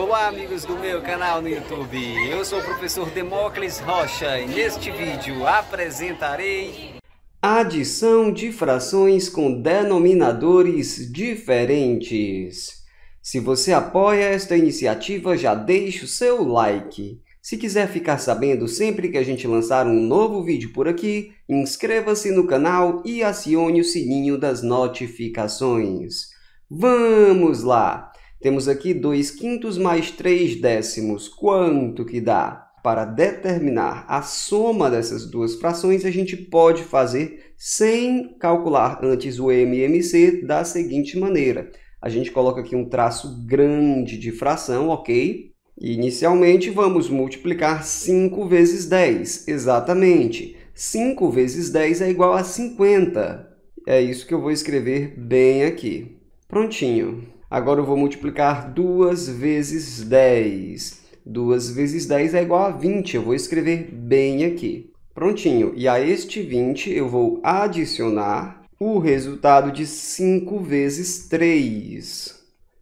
Olá amigos do meu canal no YouTube, eu sou o professor Demócles Rocha e neste vídeo apresentarei Adição de frações com denominadores diferentes. Se você apoia esta iniciativa, já deixe o seu like. Se quiser ficar sabendo sempre que a gente lançar um novo vídeo por aqui, inscreva-se no canal e acione o sininho das notificações. Vamos lá! Temos aqui 2 quintos mais 3 décimos. Quanto que dá? Para determinar a soma dessas duas frações, a gente pode fazer sem calcular antes o MMC da seguinte maneira. A gente coloca aqui um traço grande de fração, ok? inicialmente, vamos multiplicar 5 vezes 10, exatamente. 5 vezes 10 é igual a 50. É isso que eu vou escrever bem aqui. Prontinho. Agora eu vou multiplicar 2 vezes 10. 2 vezes 10 é igual a 20, eu vou escrever bem aqui. Prontinho, e a este 20 eu vou adicionar o resultado de 5 vezes 3.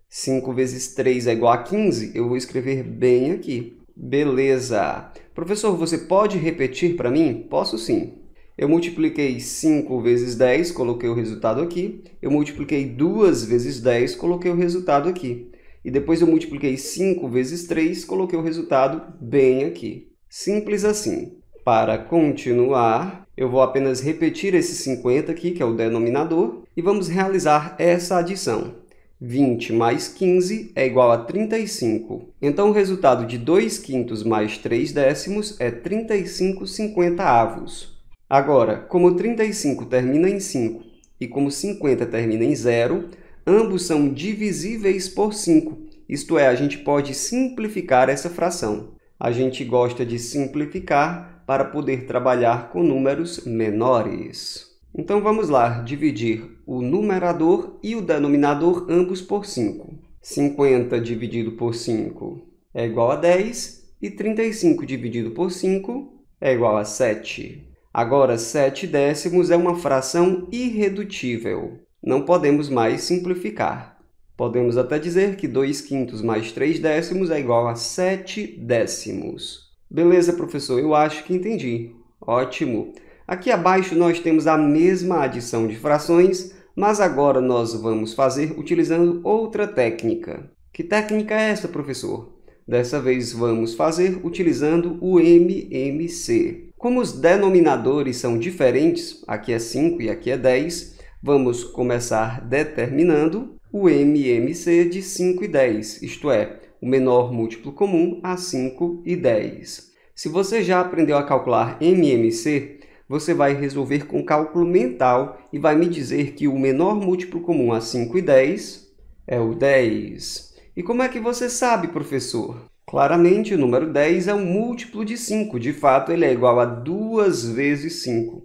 5 vezes 3 é igual a 15, eu vou escrever bem aqui. Beleza! Professor, você pode repetir para mim? Posso sim. Eu multipliquei 5 vezes 10, coloquei o resultado aqui. Eu multipliquei 2 vezes 10, coloquei o resultado aqui. E depois eu multipliquei 5 vezes 3, coloquei o resultado bem aqui. Simples assim. Para continuar, eu vou apenas repetir esse 50 aqui, que é o denominador, e vamos realizar essa adição. 20 mais 15 é igual a 35. Então, o resultado de 2 quintos mais 3 décimos é 35 cinquenta avos. Agora, como 35 termina em 5 e como 50 termina em 0, ambos são divisíveis por 5, isto é, a gente pode simplificar essa fração. A gente gosta de simplificar para poder trabalhar com números menores. Então vamos lá, dividir o numerador e o denominador ambos por 5. 50 dividido por 5 é igual a 10 e 35 dividido por 5 é igual a 7. Agora, 7 décimos é uma fração irredutível. Não podemos mais simplificar. Podemos até dizer que 2 quintos mais 3 décimos é igual a 7 décimos. Beleza, professor, eu acho que entendi. Ótimo! Aqui abaixo nós temos a mesma adição de frações, mas agora nós vamos fazer utilizando outra técnica. Que técnica é essa, professor? Dessa vez vamos fazer utilizando o MMC. Como os denominadores são diferentes, aqui é 5 e aqui é 10, vamos começar determinando o MMC de 5 e 10, isto é, o menor múltiplo comum a 5 e 10. Se você já aprendeu a calcular MMC, você vai resolver com cálculo mental e vai me dizer que o menor múltiplo comum a 5 e 10 é o 10. E como é que você sabe, professor? Claramente, o número 10 é um múltiplo de 5. De fato, ele é igual a 2 vezes 5.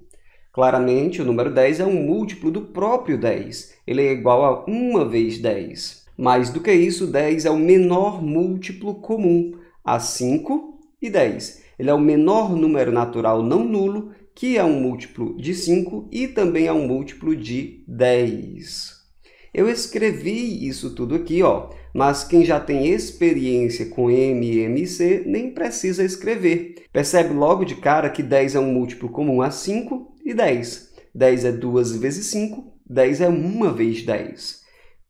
Claramente, o número 10 é um múltiplo do próprio 10. Ele é igual a 1 vez 10. Mais do que isso, 10 é o menor múltiplo comum a 5 e 10. Ele é o menor número natural não nulo, que é um múltiplo de 5 e também é um múltiplo de 10. Eu escrevi isso tudo aqui, ó, mas quem já tem experiência com MMC nem precisa escrever. Percebe logo de cara que 10 é um múltiplo comum a 5 e 10. 10 é 2 vezes 5, 10 é 1 vez 10.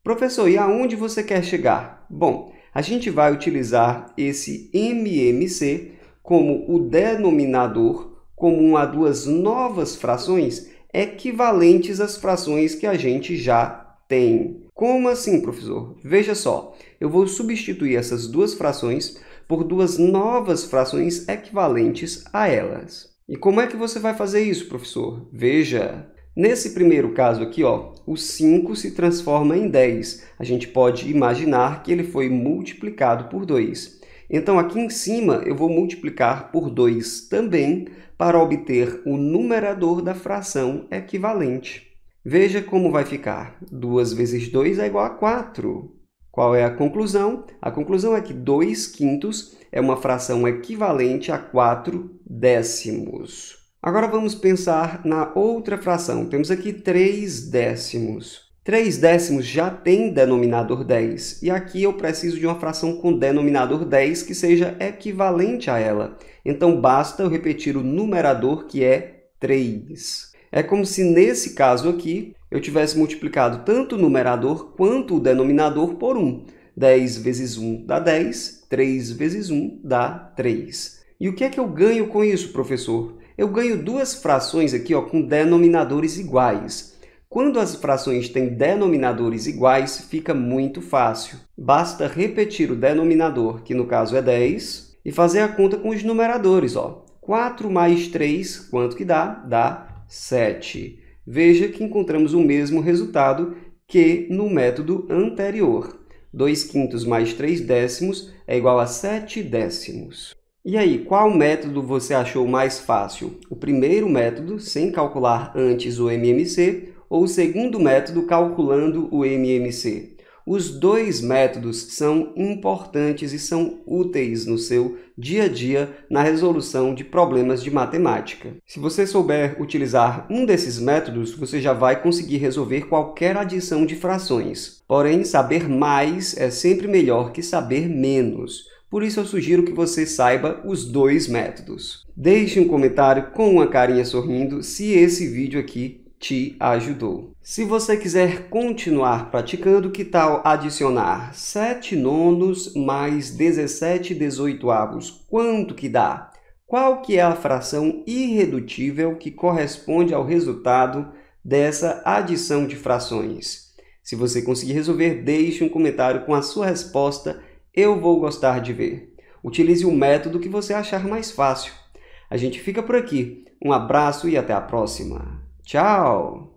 Professor, e aonde você quer chegar? Bom, a gente vai utilizar esse MMC como o denominador comum a duas novas frações equivalentes às frações que a gente já tem. Como assim, professor? Veja só, eu vou substituir essas duas frações por duas novas frações equivalentes a elas. E como é que você vai fazer isso, professor? Veja, nesse primeiro caso aqui, ó, o 5 se transforma em 10. A gente pode imaginar que ele foi multiplicado por 2. Então, aqui em cima, eu vou multiplicar por 2 também para obter o numerador da fração equivalente. Veja como vai ficar. 2 vezes 2 é igual a 4. Qual é a conclusão? A conclusão é que 2 quintos é uma fração equivalente a 4 décimos. Agora vamos pensar na outra fração. Temos aqui 3 décimos. 3 décimos já tem denominador 10, e aqui eu preciso de uma fração com denominador 10 que seja equivalente a ela. Então, basta eu repetir o numerador, que é 3. É como se nesse caso aqui eu tivesse multiplicado tanto o numerador quanto o denominador por 1. 10 vezes 1 dá 10, 3 vezes 1 dá 3. E o que é que eu ganho com isso, professor? Eu ganho duas frações aqui ó, com denominadores iguais. Quando as frações têm denominadores iguais, fica muito fácil. Basta repetir o denominador, que no caso é 10, e fazer a conta com os numeradores. Ó. 4 mais 3, quanto que dá? Dá 7. Veja que encontramos o mesmo resultado que no método anterior. 2 quintos mais 3 décimos é igual a 7 décimos. E aí, qual método você achou mais fácil? O primeiro método, sem calcular antes o MMC, ou o segundo método, calculando o MMC? Os dois métodos são importantes e são úteis no seu dia a dia na resolução de problemas de matemática. Se você souber utilizar um desses métodos, você já vai conseguir resolver qualquer adição de frações. Porém, saber mais é sempre melhor que saber menos. Por isso eu sugiro que você saiba os dois métodos. Deixe um comentário com uma carinha sorrindo se esse vídeo aqui te ajudou. Se você quiser continuar praticando, que tal adicionar 7 nonos mais 17 dezoitoavos? Quanto que dá? Qual que é a fração irredutível que corresponde ao resultado dessa adição de frações? Se você conseguir resolver, deixe um comentário com a sua resposta. Eu vou gostar de ver. Utilize o método que você achar mais fácil. A gente fica por aqui. Um abraço e até a próxima! Tchau!